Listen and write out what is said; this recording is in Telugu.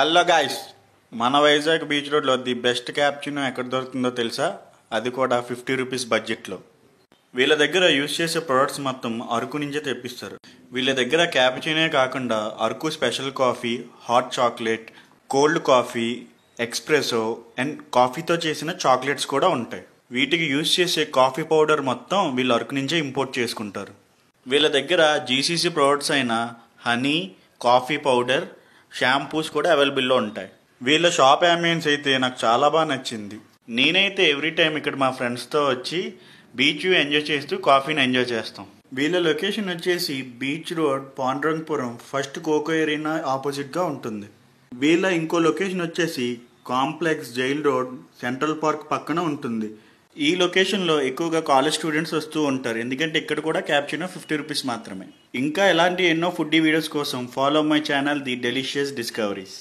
హలో గాయస్ మన వైజాగ్ బీచ్ రోడ్లో ది బెస్ట్ క్యాప్చినో ఎక్కడ దొరుకుతుందో తెలుసా అది కూడా ఫిఫ్టీ రూపీస్ బడ్జెట్లో వీళ్ళ దగ్గర యూజ్ చేసే ప్రొడక్ట్స్ మొత్తం అరకు నుంచే తెప్పిస్తారు వీళ్ళ దగ్గర క్యాప్చినే కాకుండా Araku special coffee hot chocolate cold coffee espresso and కాఫీతో చేసిన చాక్లెట్స్ కూడా ఉంటాయి వీటికి యూజ్ చేసే కాఫీ పౌడర్ మొత్తం వీళ్ళు అరకు నుంచే ఇంపోర్ట్ చేసుకుంటారు వీళ్ళ దగ్గర జీసీసీ ప్రొడక్ట్స్ అయిన హనీ కాఫీ పౌడర్ షాంపూస్ కూడా అవైలబుల్లో ఉంటాయి వీళ్ళ షాప్ అంబియన్స్ అయితే నాకు చాలా బాగా నచ్చింది నేనైతే ఎవ్రీ టైం ఇక్కడ మా ఫ్రెండ్స్తో వచ్చి బీచ్ ఎంజాయ్ చేస్తూ కాఫీని ఎంజాయ్ చేస్తాం వీళ్ళ లొకేషన్ వచ్చేసి beach road Pandurangapuram first Coco Arena ఆపోజిట్గా ఉంటుంది వీళ్ళ ఇంకో లొకేషన్ వచ్చేసి complex jail road central park పక్కన ఉంటుంది ఈ లొకేషన్లో ఎక్కువగా కాలేజ్ స్టూడెంట్స్ వస్తూ ఉంటారు ఎందుకంటే ఇక్కడ కూడా క్యాప్చినో ఫిఫ్టీ రూపీస్ మాత్రమే ఇంకా ఎలాంటి ఎన్నో ఫుడ్ వీడియోస్ కోసం follow my channel the delicious discoveries